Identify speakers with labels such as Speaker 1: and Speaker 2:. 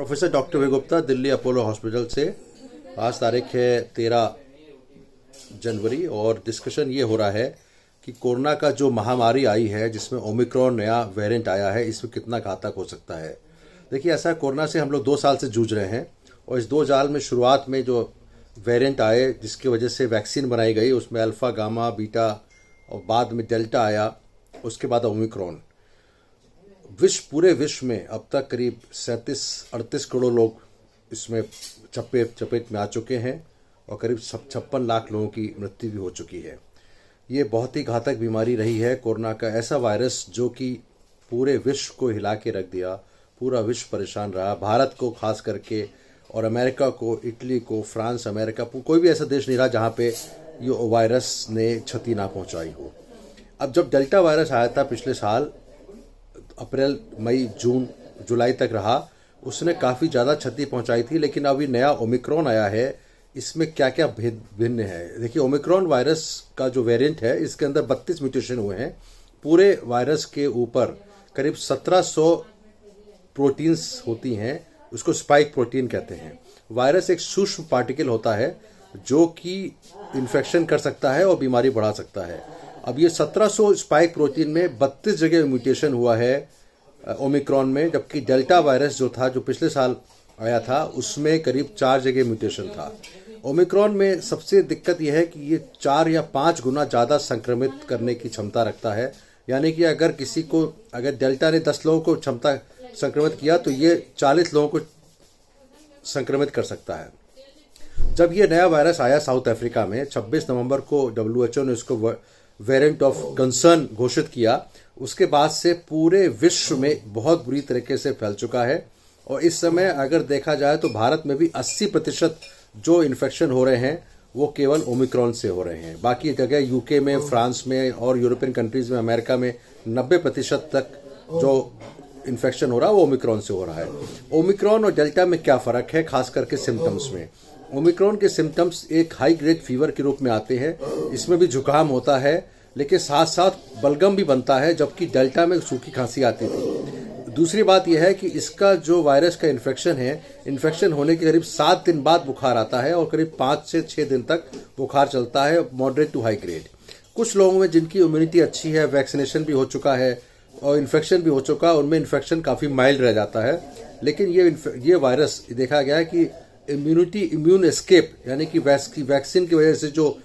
Speaker 1: professor doctor Gupta Delhi Apollo hospital से आज तारीख है तेरह जनवरी और डिस्कशन ये हो रहा है कि कोरोना का जो महामारी आई है जिसमें ओमिक्रॉन नया वेरिएंट आया है इसमें कितना घातक हो सकता है देखिए ऐसा कोरोना से हम लोग दो साल से जूझ रहे हैं और इस दो साल में शुरुआत में जो वेरिएंट आए जिसकी वजह से वैक्सीन बनाई गई उसमें अल्फ़ा गामा बीटा और बाद में डेल्टा आया उसके बाद ओमिक्रॉन विश्व पूरे विश्व में अब तक करीब सैंतीस अड़तीस करोड़ लोग इसमें चपे चपेट में आ चुके हैं और करीब छप्पन लाख लोगों की मृत्यु भी हो चुकी है ये बहुत ही घातक बीमारी रही है कोरोना का ऐसा वायरस जो कि पूरे विश्व को हिला के रख दिया पूरा विश्व परेशान रहा भारत को खास करके और अमेरिका को इटली को फ्रांस अमेरिका कोई भी ऐसा देश नहीं रहा जहाँ पे ये वायरस ने क्षति ना पहुँचाई हो अब जब डेल्टा वायरस आया था पिछले साल अप्रैल मई जून जुलाई तक रहा उसने काफ़ी ज़्यादा क्षति पहुंचाई थी लेकिन अभी नया ओमिक्रॉन आया है इसमें क्या क्या भेद भिन्न है देखिए ओमिक्रॉन वायरस का जो वेरिएंट है इसके अंदर 32 म्यूटेशन हुए हैं पूरे वायरस के ऊपर करीब 1700 प्रोटीन्स होती हैं उसको स्पाइक प्रोटीन कहते हैं वायरस एक सूक्ष्म पार्टिकल होता है जो कि इन्फेक्शन कर सकता है और बीमारी बढ़ा सकता है अब ये 1700 स्पाइक प्रोटीन में 32 जगह म्यूटेशन हुआ है ओमिक्रॉन में जबकि डेल्टा वायरस जो था जो पिछले साल आया था उसमें करीब चार जगह म्यूटेशन था ओमिक्रॉन में सबसे दिक्कत यह है कि ये चार या पाँच गुना ज़्यादा संक्रमित करने की क्षमता रखता है यानी कि अगर किसी को अगर डेल्टा ने दस लोगों को क्षमता संक्रमित किया तो ये चालीस लोगों को संक्रमित कर सकता है जब ये नया वायरस आया साउथ अफ्रीका में 26 नवंबर को डब्ल्यू ने इसको वेरिएंट ऑफ कंसर्न घोषित किया उसके बाद से पूरे विश्व में बहुत बुरी तरीके से फैल चुका है और इस समय अगर देखा जाए तो भारत में भी 80 प्रतिशत जो इन्फेक्शन हो रहे हैं वो केवल ओमिक्रॉन से हो रहे हैं बाकी जगह यूके में फ्रांस में और यूरोपियन कंट्रीज में अमेरिका में नब्बे प्रतिशत तक जो इन्फेक्शन हो रहा है वो ओमिक्रॉन से हो रहा है ओमिक्रॉन और डेल्टा में क्या फ़र्क है खास करके सिम्टम्स में ओमिक्रॉन के सिम्टम्स एक हाई ग्रेड फीवर के रूप में आते हैं इसमें भी जुकाम होता है लेकिन साथ साथ बलगम भी बनता है जबकि डेल्टा में सूखी खांसी आती थी दूसरी बात यह है कि इसका जो वायरस का इन्फेक्शन है इन्फेक्शन होने के करीब सात दिन बाद बुखार आता है और करीब पाँच से छः दिन तक बुखार चलता है मॉडरेट टू हाई ग्रेड कुछ लोगों में जिनकी इम्यूनिटी अच्छी है वैक्सीनेशन भी हो चुका है और इन्फेक्शन भी हो चुका है उनमें इन्फेक्शन काफ़ी माइल्ड रह जाता है लेकिन ये ये वायरस देखा गया है कि इम्यूनिटी इम्यून एस्केप यानी कि वैक्सीन की वजह से जो